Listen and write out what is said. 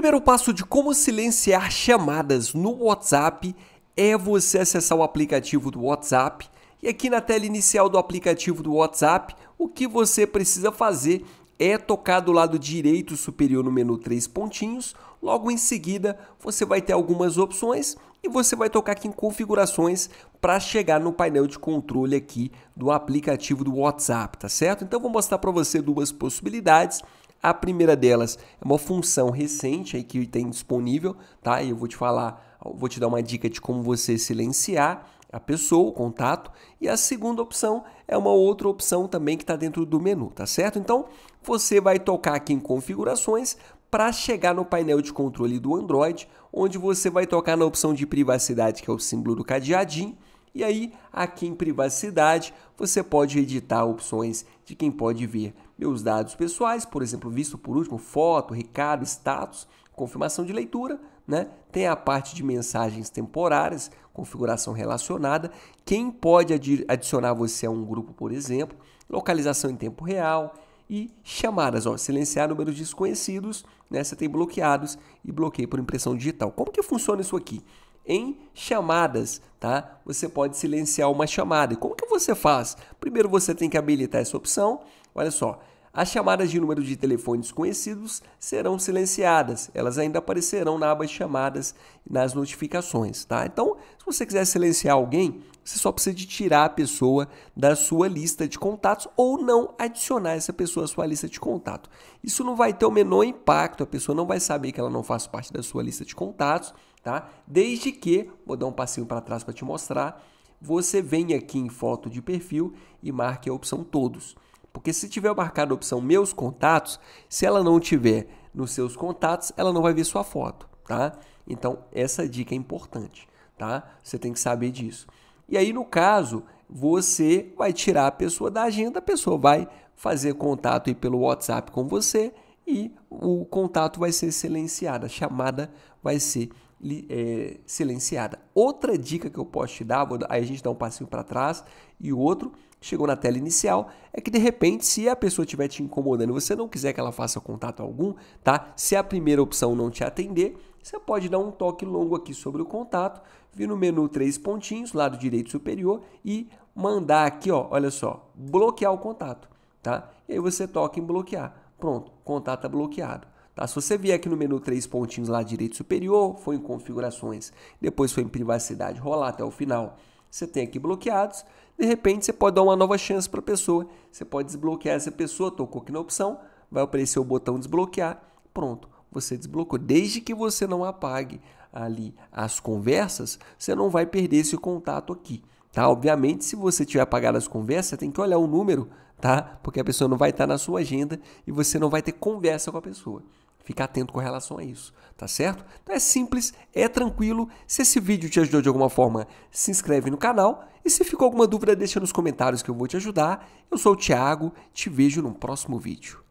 primeiro passo de como silenciar chamadas no WhatsApp é você acessar o aplicativo do WhatsApp e aqui na tela inicial do aplicativo do WhatsApp, o que você precisa fazer é tocar do lado direito superior no menu três pontinhos. Logo em seguida, você vai ter algumas opções e você vai tocar aqui em configurações para chegar no painel de controle aqui do aplicativo do WhatsApp, tá certo? Então vou mostrar para você duas possibilidades. A primeira delas é uma função recente aí que tem disponível, tá? E eu vou te falar, vou te dar uma dica de como você silenciar a pessoa, o contato, e a segunda opção é uma outra opção também que está dentro do menu, tá certo? Então você vai tocar aqui em configurações para chegar no painel de controle do Android, onde você vai tocar na opção de privacidade, que é o símbolo do cadeadinho, e aí, aqui em privacidade, você pode editar opções de quem pode ver meus dados pessoais, por exemplo, visto por último, foto, recado, status, confirmação de leitura, né? Tem a parte de mensagens temporárias, configuração relacionada, quem pode adicionar você a um grupo, por exemplo, localização em tempo real e chamadas, ó, silenciar números desconhecidos, né? Você tem bloqueados e bloqueio por impressão digital. Como que funciona isso aqui? em chamadas, tá? Você pode silenciar uma chamada. E como que você faz? Primeiro você tem que habilitar essa opção. Olha só, as chamadas de número de telefones desconhecidos serão silenciadas. Elas ainda aparecerão na aba de chamadas nas notificações, tá? Então, se você quiser silenciar alguém, você só precisa de tirar a pessoa da sua lista de contatos ou não adicionar essa pessoa à sua lista de contato. Isso não vai ter o menor impacto, a pessoa não vai saber que ela não faz parte da sua lista de contatos, tá? Desde que, vou dar um passinho para trás para te mostrar, você venha aqui em foto de perfil e marque a opção todos. Porque se tiver marcado a opção meus contatos, se ela não tiver nos seus contatos, ela não vai ver sua foto, tá? Então, essa dica é importante, tá? Você tem que saber disso. E aí, no caso, você vai tirar a pessoa da agenda, a pessoa vai fazer contato aí pelo WhatsApp com você e o contato vai ser silenciado, a chamada vai ser é, silenciada. Outra dica que eu posso te dar, vou, aí a gente dá um passinho para trás e o outro chegou na tela inicial, é que de repente, se a pessoa estiver te incomodando, você não quiser que ela faça contato algum, tá? Se a primeira opção não te atender, você pode dar um toque longo aqui sobre o contato, vir no menu três pontinhos, lado direito superior e mandar aqui, ó, olha só, bloquear o contato, tá? E aí você toca em bloquear. Pronto, contato tá bloqueado. Tá? Se você vier aqui no menu três pontinhos lá direito superior, foi em configurações, depois foi em privacidade, rolar até o final, você tem aqui bloqueados. De repente você pode dar uma nova chance para a pessoa, você pode desbloquear essa pessoa, tocou aqui na opção, vai aparecer o botão desbloquear, pronto, você desbloqueou. Desde que você não apague ali as conversas, você não vai perder esse contato aqui. Tá? Obviamente, se você tiver apagado as conversas, tem que olhar o número, tá? Porque a pessoa não vai estar na sua agenda e você não vai ter conversa com a pessoa. Fica atento com relação a isso, tá certo? Então é simples, é tranquilo. Se esse vídeo te ajudou de alguma forma, se inscreve no canal. E se ficou alguma dúvida, deixa nos comentários que eu vou te ajudar. Eu sou o Thiago, te vejo no próximo vídeo.